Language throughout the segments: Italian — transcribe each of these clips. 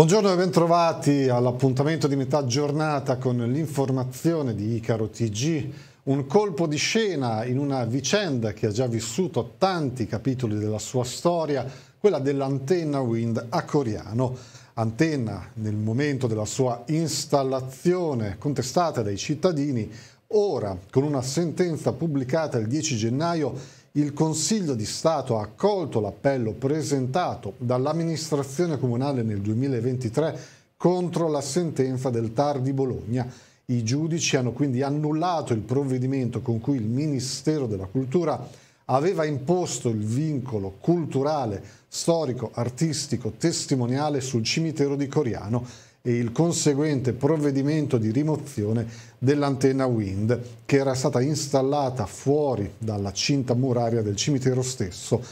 Buongiorno e bentrovati all'appuntamento di metà giornata con l'informazione di Icaro TG. Un colpo di scena in una vicenda che ha già vissuto tanti capitoli della sua storia, quella dell'antenna Wind a Coriano. Antenna nel momento della sua installazione contestata dai cittadini, ora con una sentenza pubblicata il 10 gennaio il Consiglio di Stato ha accolto l'appello presentato dall'amministrazione comunale nel 2023 contro la sentenza del TAR di Bologna. I giudici hanno quindi annullato il provvedimento con cui il Ministero della Cultura aveva imposto il vincolo culturale, storico, artistico, testimoniale sul cimitero di Coriano e il conseguente provvedimento di rimozione dell'antenna wind che era stata installata fuori dalla cinta muraria del cimitero stesso,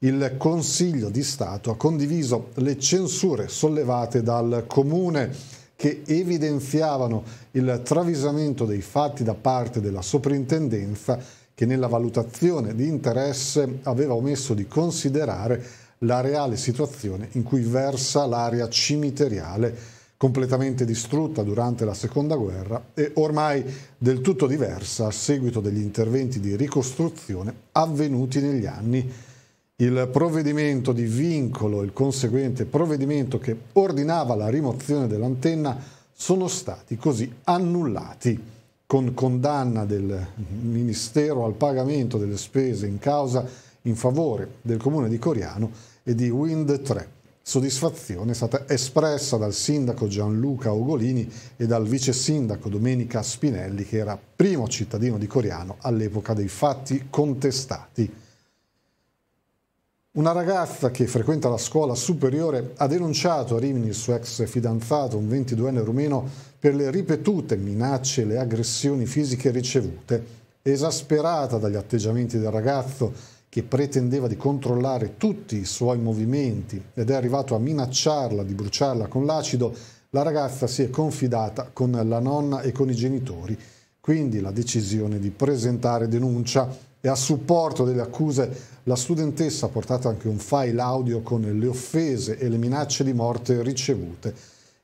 il Consiglio di Stato ha condiviso le censure sollevate dal Comune che evidenziavano il travisamento dei fatti da parte della soprintendenza che nella valutazione di interesse aveva omesso di considerare la reale situazione in cui versa l'area cimiteriale completamente distrutta durante la Seconda Guerra e ormai del tutto diversa a seguito degli interventi di ricostruzione avvenuti negli anni. Il provvedimento di vincolo, il conseguente provvedimento che ordinava la rimozione dell'antenna, sono stati così annullati con condanna del Ministero al pagamento delle spese in causa in favore del comune di Coriano e di Wind 3 soddisfazione è stata espressa dal sindaco Gianluca Ogolini e dal vice sindaco Domenica Spinelli, che era primo cittadino di Coriano all'epoca dei fatti contestati. Una ragazza che frequenta la scuola superiore ha denunciato a Rimini il suo ex fidanzato, un 22enne rumeno, per le ripetute minacce e le aggressioni fisiche ricevute. Esasperata dagli atteggiamenti del ragazzo, che pretendeva di controllare tutti i suoi movimenti ed è arrivato a minacciarla di bruciarla con l'acido, la ragazza si è confidata con la nonna e con i genitori, quindi la decisione di presentare denuncia e a supporto delle accuse la studentessa ha portato anche un file audio con le offese e le minacce di morte ricevute.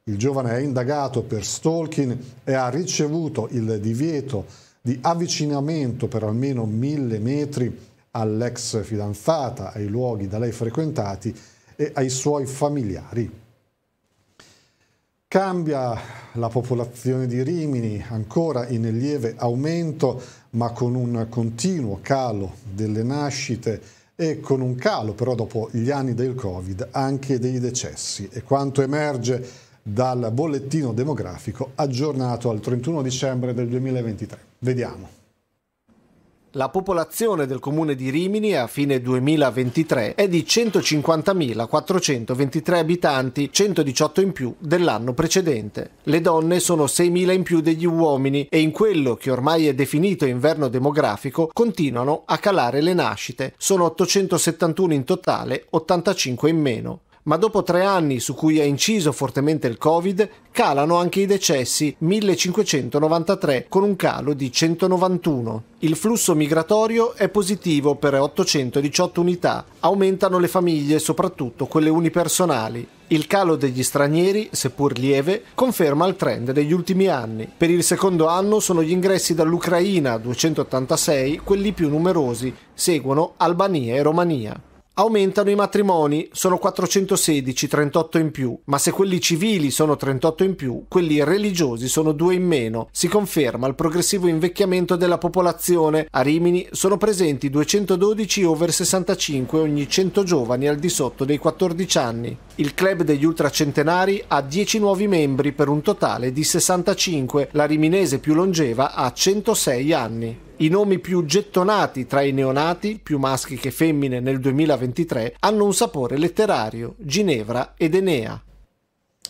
Il giovane è indagato per stalking e ha ricevuto il divieto di avvicinamento per almeno mille metri all'ex fidanzata, ai luoghi da lei frequentati e ai suoi familiari. Cambia la popolazione di Rimini, ancora in lieve aumento, ma con un continuo calo delle nascite e con un calo però dopo gli anni del Covid anche dei decessi e quanto emerge dal bollettino demografico aggiornato al 31 dicembre del 2023. Vediamo. La popolazione del comune di Rimini a fine 2023 è di 150.423 abitanti, 118 in più dell'anno precedente. Le donne sono 6.000 in più degli uomini e in quello che ormai è definito inverno demografico continuano a calare le nascite. Sono 871 in totale, 85 in meno ma dopo tre anni su cui ha inciso fortemente il Covid, calano anche i decessi 1593 con un calo di 191. Il flusso migratorio è positivo per 818 unità, aumentano le famiglie, soprattutto quelle unipersonali. Il calo degli stranieri, seppur lieve, conferma il trend degli ultimi anni. Per il secondo anno sono gli ingressi dall'Ucraina 286 quelli più numerosi, seguono Albania e Romania. Aumentano i matrimoni, sono 416, 38 in più, ma se quelli civili sono 38 in più, quelli religiosi sono 2 in meno. Si conferma il progressivo invecchiamento della popolazione. A Rimini sono presenti 212 over 65 ogni 100 giovani al di sotto dei 14 anni. Il club degli ultracentenari ha 10 nuovi membri per un totale di 65. La riminese più longeva ha 106 anni. I nomi più gettonati tra i neonati, più maschi che femmine nel 2023, hanno un sapore letterario, Ginevra ed Enea.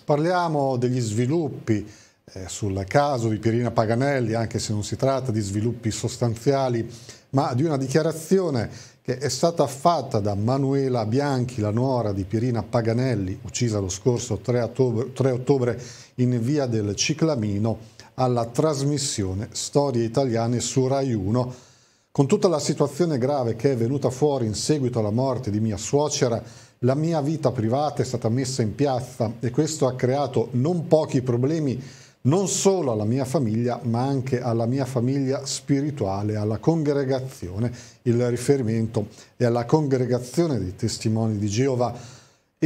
Parliamo degli sviluppi eh, sul caso di Pierina Paganelli, anche se non si tratta di sviluppi sostanziali, ma di una dichiarazione che è stata fatta da Manuela Bianchi, la nuora di Pierina Paganelli, uccisa lo scorso 3 ottobre, 3 ottobre in via del Ciclamino alla trasmissione Storie Italiane su Rai 1. Con tutta la situazione grave che è venuta fuori in seguito alla morte di mia suocera, la mia vita privata è stata messa in piazza e questo ha creato non pochi problemi non solo alla mia famiglia, ma anche alla mia famiglia spirituale, alla congregazione. Il riferimento è alla congregazione dei testimoni di Geova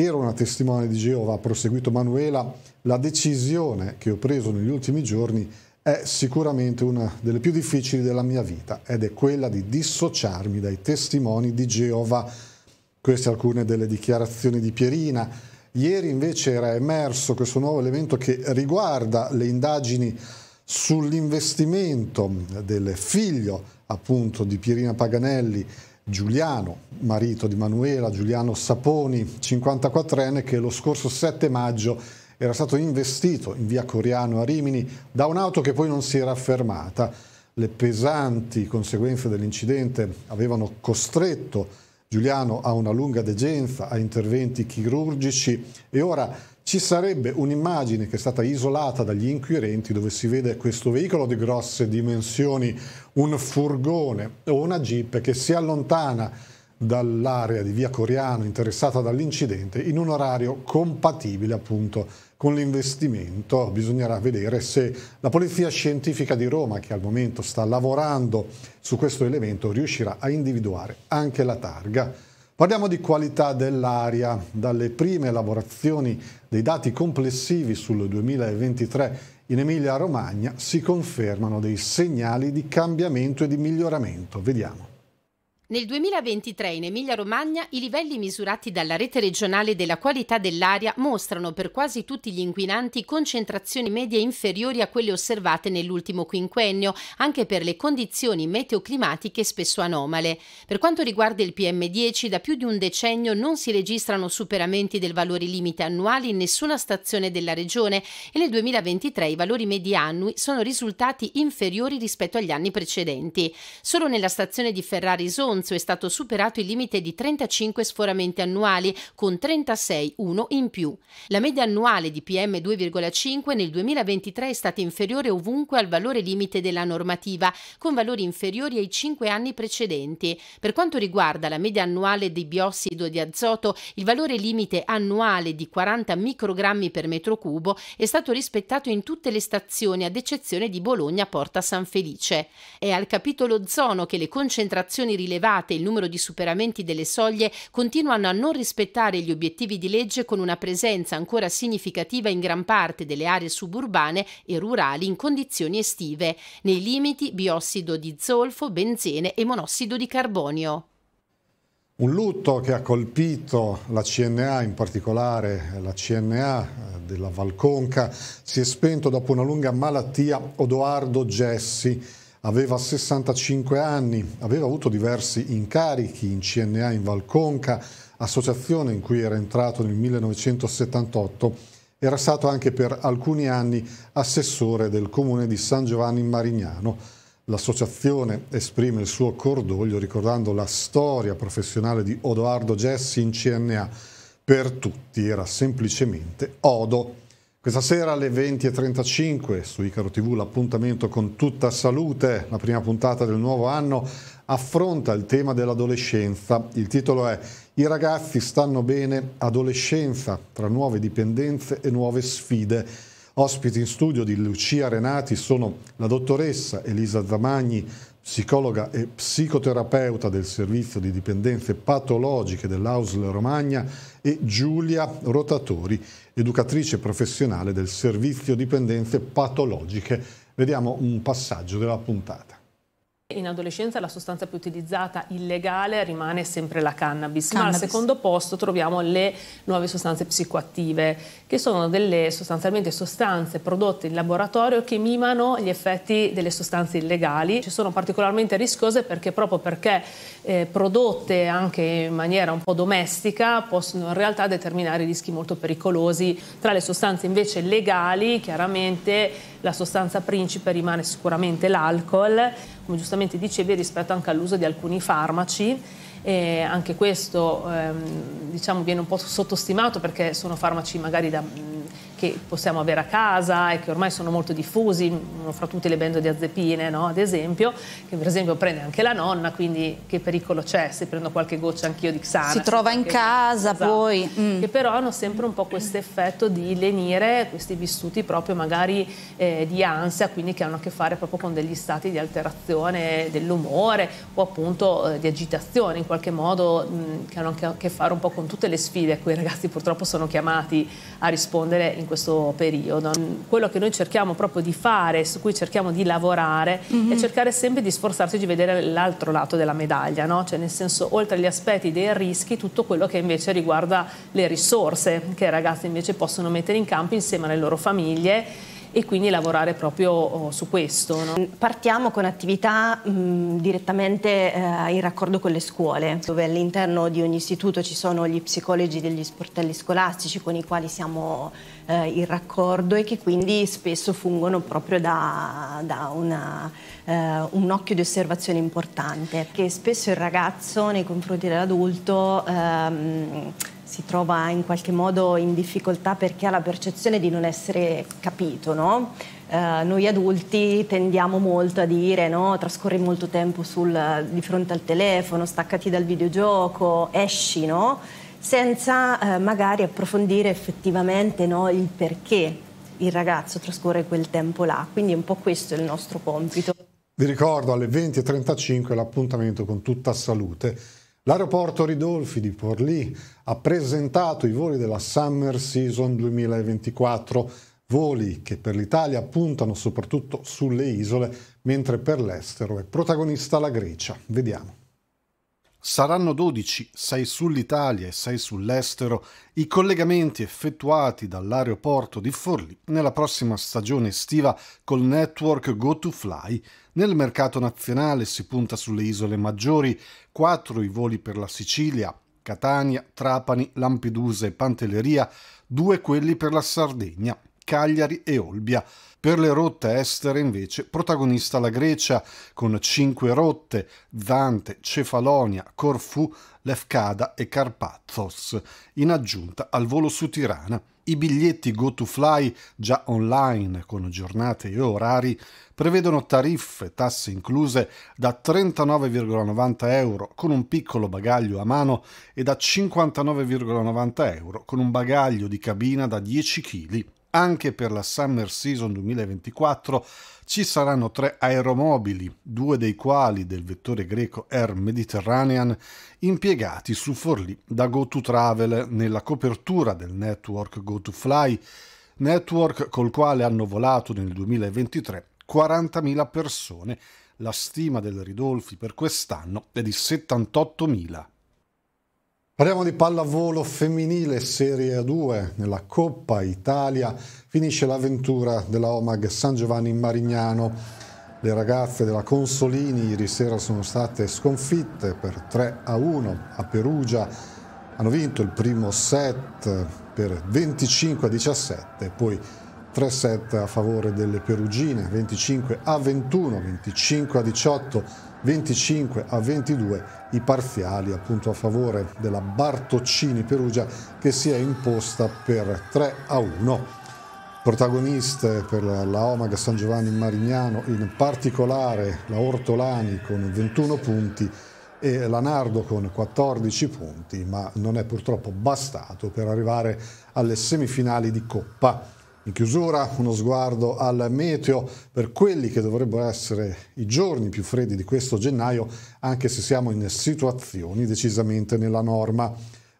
ero una testimone di Geova, ha proseguito Manuela, la decisione che ho preso negli ultimi giorni è sicuramente una delle più difficili della mia vita ed è quella di dissociarmi dai testimoni di Geova. Queste alcune delle dichiarazioni di Pierina. Ieri invece era emerso questo nuovo elemento che riguarda le indagini sull'investimento del figlio appunto di Pierina Paganelli Giuliano, marito di Manuela, Giuliano Saponi, 54enne, che lo scorso 7 maggio era stato investito in via Coriano a Rimini da un'auto che poi non si era fermata. Le pesanti conseguenze dell'incidente avevano costretto Giuliano ha una lunga degenza, ha interventi chirurgici e ora ci sarebbe un'immagine che è stata isolata dagli inquirenti dove si vede questo veicolo di grosse dimensioni, un furgone o una jeep che si allontana dall'area di via Coriano interessata dall'incidente in un orario compatibile appunto con l'investimento. Bisognerà vedere se la Polizia Scientifica di Roma, che al momento sta lavorando su questo elemento, riuscirà a individuare anche la targa. Parliamo di qualità dell'aria. Dalle prime elaborazioni dei dati complessivi sul 2023 in Emilia-Romagna si confermano dei segnali di cambiamento e di miglioramento. Vediamo. Nel 2023 in Emilia-Romagna i livelli misurati dalla rete regionale della qualità dell'aria mostrano per quasi tutti gli inquinanti concentrazioni medie inferiori a quelle osservate nell'ultimo quinquennio, anche per le condizioni meteoclimatiche spesso anomale. Per quanto riguarda il PM10, da più di un decennio non si registrano superamenti del valore limite annuale in nessuna stazione della regione e nel 2023 i valori medi annui sono risultati inferiori rispetto agli anni precedenti. Solo nella stazione di Ferrari Zone Monzo è stato superato il limite di 35 sforamenti annuali, con 36,1 in più. La media annuale di PM2,5 nel 2023 è stata inferiore ovunque al valore limite della normativa, con valori inferiori ai 5 anni precedenti. Per quanto riguarda la media annuale di biossido di azoto, il valore limite annuale di 40 microgrammi per metro cubo è stato rispettato in tutte le stazioni, ad eccezione di Bologna Porta San Felice. È al capitolo zono che le concentrazioni rilevanti entrate il numero di superamenti delle soglie continuano a non rispettare gli obiettivi di legge con una presenza ancora significativa in gran parte delle aree suburbane e rurali in condizioni estive, nei limiti biossido di zolfo, benzene e monossido di carbonio. Un lutto che ha colpito la CNA, in particolare la CNA eh, della Valconca, si è spento dopo una lunga malattia Odoardo Gessi, aveva 65 anni, aveva avuto diversi incarichi in CNA in Valconca, associazione in cui era entrato nel 1978, era stato anche per alcuni anni assessore del comune di San Giovanni in Marignano. L'associazione esprime il suo cordoglio ricordando la storia professionale di Odoardo Gessi in CNA. Per tutti era semplicemente Odo. Questa sera alle 20.35 su Icaro TV l'appuntamento con tutta salute, la prima puntata del nuovo anno, affronta il tema dell'adolescenza. Il titolo è I ragazzi stanno bene, adolescenza, tra nuove dipendenze e nuove sfide. Ospiti in studio di Lucia Renati sono la dottoressa Elisa Zamagni, psicologa e psicoterapeuta del servizio di dipendenze patologiche dell'Ausl Romagna e Giulia Rotatori, educatrice professionale del servizio dipendenze patologiche. Vediamo un passaggio della puntata. In adolescenza la sostanza più utilizzata illegale rimane sempre la cannabis, cannabis, ma al secondo posto troviamo le nuove sostanze psicoattive, che sono delle sostanzialmente sostanze prodotte in laboratorio che mimano gli effetti delle sostanze illegali. Ci sono particolarmente rischiose perché proprio perché eh, prodotte anche in maniera un po' domestica possono in realtà determinare rischi molto pericolosi. Tra le sostanze invece legali, chiaramente la sostanza principe rimane sicuramente l'alcol, come giustamente giustamente dicevi rispetto anche all'uso di alcuni farmaci. E anche questo ehm, diciamo, viene un po' sottostimato perché sono farmaci magari da, che possiamo avere a casa e che ormai sono molto diffusi, mm, fra tutte le benzodiazepine, no? ad esempio, che per esempio prende anche la nonna, quindi che pericolo c'è se prendo qualche goccia anch'io di Xana? Si trova in casa esatto, poi. Mm. Che però hanno sempre un po' questo effetto di lenire questi vissuti proprio magari eh, di ansia, quindi che hanno a che fare proprio con degli stati di alterazione dell'umore o appunto eh, di agitazione in qualche modo, mh, mm, che hanno a che fare un po' con tutte le sfide a cui i ragazzi purtroppo sono chiamati a rispondere in in questo periodo. Quello che noi cerchiamo proprio di fare, su cui cerchiamo di lavorare, mm -hmm. è mhm. cercare sempre di sforzarsi di vedere l'altro lato della medaglia, no? cioè nel senso oltre agli aspetti dei rischi tutto quello che invece riguarda le risorse che i ragazzi invece possono mettere in campo insieme alle loro famiglie e quindi lavorare proprio oh, su questo. No? Partiamo con attività mh, direttamente eh, in raccordo con le scuole, dove all'interno di ogni istituto ci sono gli psicologi degli sportelli scolastici con i quali siamo eh, in raccordo e che quindi spesso fungono proprio da, da una, eh, un occhio di osservazione importante, perché spesso il ragazzo nei confronti dell'adulto ehm, si trova in qualche modo in difficoltà perché ha la percezione di non essere capito, no? eh, noi adulti tendiamo molto a dire no? trascorri molto tempo sul, di fronte al telefono, staccati dal videogioco, esci, no? senza eh, magari approfondire effettivamente il perché il ragazzo trascorre quel tempo là. Quindi è un po' questo il nostro compito. Vi ricordo alle 20.35 l'appuntamento con tutta salute L'aeroporto Ridolfi di Forlì ha presentato i voli della Summer Season 2024, voli che per l'Italia puntano soprattutto sulle isole, mentre per l'estero è protagonista la Grecia. Vediamo. Saranno 12, 6 sull'Italia e 6 sull'estero, i collegamenti effettuati dall'aeroporto di Forlì nella prossima stagione estiva col network Go2Fly. Nel mercato nazionale si punta sulle isole maggiori, 4 i voli per la Sicilia, Catania, Trapani, Lampedusa e Pantelleria, 2 quelli per la Sardegna, Cagliari e Olbia. Per le rotte estere invece protagonista la Grecia con cinque rotte Dante, Cefalonia, Corfù, Lefkada e Carpathos, in aggiunta al volo su Tirana. I biglietti Go to Fly, già online con giornate e orari, prevedono tariffe, tasse incluse, da 39,90 euro con un piccolo bagaglio a mano e da 59,90 euro con un bagaglio di cabina da 10 kg. Anche per la Summer Season 2024 ci saranno tre aeromobili, due dei quali del vettore greco Air Mediterranean, impiegati su Forlì da GoToTravel nella copertura del network GoToFly, network col quale hanno volato nel 2023 40.000 persone. La stima del Ridolfi per quest'anno è di 78.000. Parliamo di pallavolo femminile Serie a 2 nella Coppa Italia. Finisce l'avventura della Omag San Giovanni in Marignano. Le ragazze della Consolini ieri sera sono state sconfitte per 3 a 1 a Perugia. Hanno vinto il primo set per 25 a 17, poi 3 set a favore delle Perugine, 25 a 21, 25 a 18, 25 a 22 i parziali appunto a favore della Bartoccini Perugia che si è imposta per 3 a 1. Protagoniste per la Omaga San Giovanni Marignano, in particolare la Ortolani con 21 punti e la Nardo con 14 punti, ma non è purtroppo bastato per arrivare alle semifinali di Coppa. In chiusura uno sguardo al meteo per quelli che dovrebbero essere i giorni più freddi di questo gennaio, anche se siamo in situazioni decisamente nella norma.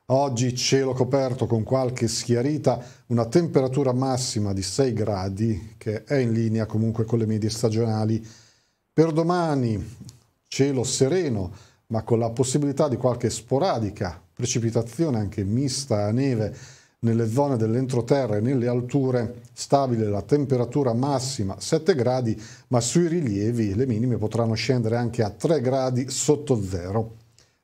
Oggi cielo coperto con qualche schiarita, una temperatura massima di 6 gradi che è in linea comunque con le medie stagionali. Per domani cielo sereno, ma con la possibilità di qualche sporadica precipitazione anche mista a neve nelle zone dell'entroterra e nelle alture stabile la temperatura massima 7 gradi, ma sui rilievi le minime potranno scendere anche a 3 gradi sotto zero.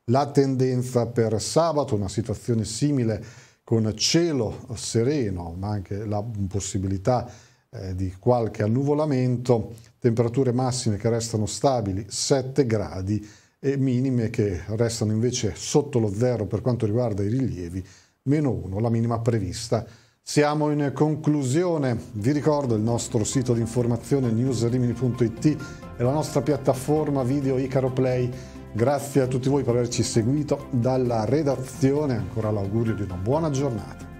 La tendenza per sabato, una situazione simile con cielo sereno, ma anche la possibilità eh, di qualche annuvolamento, temperature massime che restano stabili 7 gradi e minime che restano invece sotto lo zero per quanto riguarda i rilievi meno 1, la minima prevista. Siamo in conclusione, vi ricordo il nostro sito di informazione newsrimini.it e la nostra piattaforma video Icaro Play. Grazie a tutti voi per averci seguito dalla redazione, ancora l'augurio di una buona giornata.